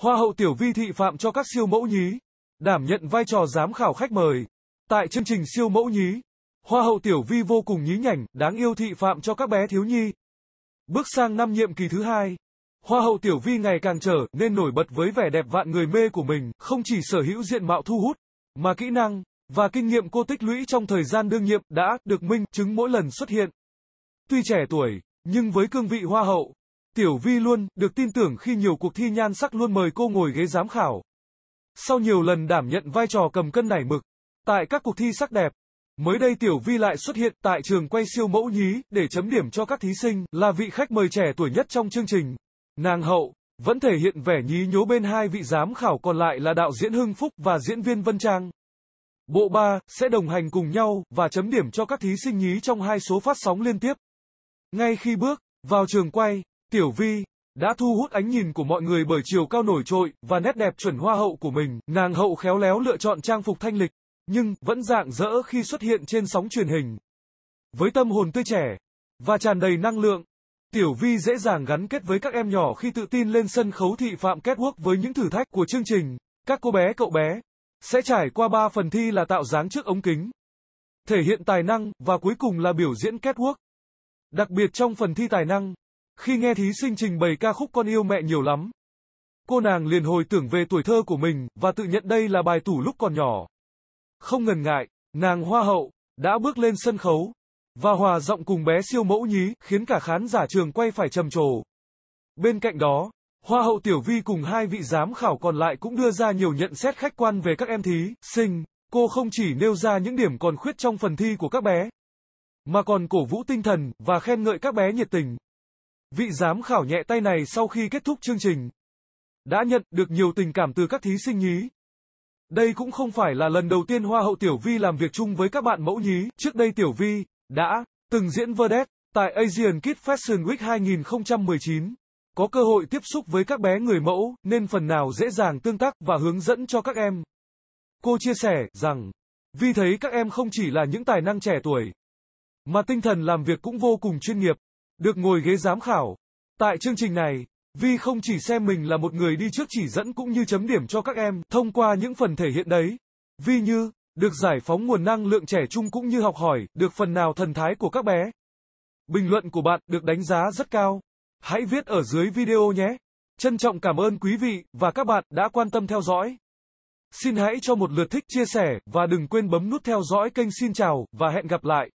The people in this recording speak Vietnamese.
Hoa hậu Tiểu Vi thị phạm cho các siêu mẫu nhí, đảm nhận vai trò giám khảo khách mời. Tại chương trình siêu mẫu nhí, Hoa hậu Tiểu Vi vô cùng nhí nhảnh, đáng yêu thị phạm cho các bé thiếu nhi. Bước sang năm nhiệm kỳ thứ hai, Hoa hậu Tiểu Vi ngày càng trở nên nổi bật với vẻ đẹp vạn người mê của mình, không chỉ sở hữu diện mạo thu hút, mà kỹ năng và kinh nghiệm cô tích lũy trong thời gian đương nhiệm đã được minh chứng mỗi lần xuất hiện. Tuy trẻ tuổi, nhưng với cương vị hoa hậu, Tiểu Vi luôn được tin tưởng khi nhiều cuộc thi nhan sắc luôn mời cô ngồi ghế giám khảo. Sau nhiều lần đảm nhận vai trò cầm cân nảy mực tại các cuộc thi sắc đẹp, mới đây Tiểu Vi lại xuất hiện tại trường quay siêu mẫu nhí để chấm điểm cho các thí sinh là vị khách mời trẻ tuổi nhất trong chương trình. Nàng hậu vẫn thể hiện vẻ nhí nhố bên hai vị giám khảo còn lại là đạo diễn Hưng Phúc và diễn viên Vân Trang. Bộ ba sẽ đồng hành cùng nhau và chấm điểm cho các thí sinh nhí trong hai số phát sóng liên tiếp. Ngay khi bước vào trường quay, Tiểu Vi đã thu hút ánh nhìn của mọi người bởi chiều cao nổi trội và nét đẹp chuẩn hoa hậu của mình. Nàng hậu khéo léo lựa chọn trang phục thanh lịch, nhưng vẫn dạng dỡ khi xuất hiện trên sóng truyền hình. Với tâm hồn tươi trẻ và tràn đầy năng lượng, Tiểu Vi dễ dàng gắn kết với các em nhỏ khi tự tin lên sân khấu thị phạm catwalk với những thử thách của chương trình. Các cô bé cậu bé sẽ trải qua 3 phần thi là tạo dáng trước ống kính, thể hiện tài năng và cuối cùng là biểu diễn catwalk. Đặc biệt trong phần thi tài năng, khi nghe thí sinh trình bày ca khúc Con yêu mẹ nhiều lắm, cô nàng liền hồi tưởng về tuổi thơ của mình và tự nhận đây là bài tủ lúc còn nhỏ. Không ngần ngại, nàng hoa hậu đã bước lên sân khấu và hòa giọng cùng bé siêu mẫu nhí khiến cả khán giả trường quay phải trầm trồ. Bên cạnh đó, Hoa hậu Tiểu Vi cùng hai vị giám khảo còn lại cũng đưa ra nhiều nhận xét khách quan về các em thí sinh. Cô không chỉ nêu ra những điểm còn khuyết trong phần thi của các bé, mà còn cổ vũ tinh thần và khen ngợi các bé nhiệt tình. Vị giám khảo nhẹ tay này sau khi kết thúc chương trình đã nhận được nhiều tình cảm từ các thí sinh nhí. Đây cũng không phải là lần đầu tiên Hoa hậu Tiểu Vi làm việc chung với các bạn mẫu nhí. Trước đây Tiểu Vi đã từng diễn vedette tại Asian Kids Fashion Week 2019. Có cơ hội tiếp xúc với các bé người mẫu nên phần nào dễ dàng tương tác và hướng dẫn cho các em. Cô chia sẻ rằng Vi thấy các em không chỉ là những tài năng trẻ tuổi mà tinh thần làm việc cũng vô cùng chuyên nghiệp được ngồi ghế giám khảo. Tại chương trình này, Vi không chỉ xem mình là một người đi trước chỉ dẫn cũng như chấm điểm cho các em thông qua những phần thể hiện đấy. Vi như, được giải phóng nguồn năng lượng trẻ trung cũng như học hỏi được phần nào thần thái của các bé. Bình luận của bạn được đánh giá rất cao. Hãy viết ở dưới video nhé. Trân trọng cảm ơn quý vị và các bạn đã quan tâm theo dõi. Xin hãy cho một lượt thích chia sẻ và đừng quên bấm nút theo dõi kênh xin chào và hẹn gặp lại.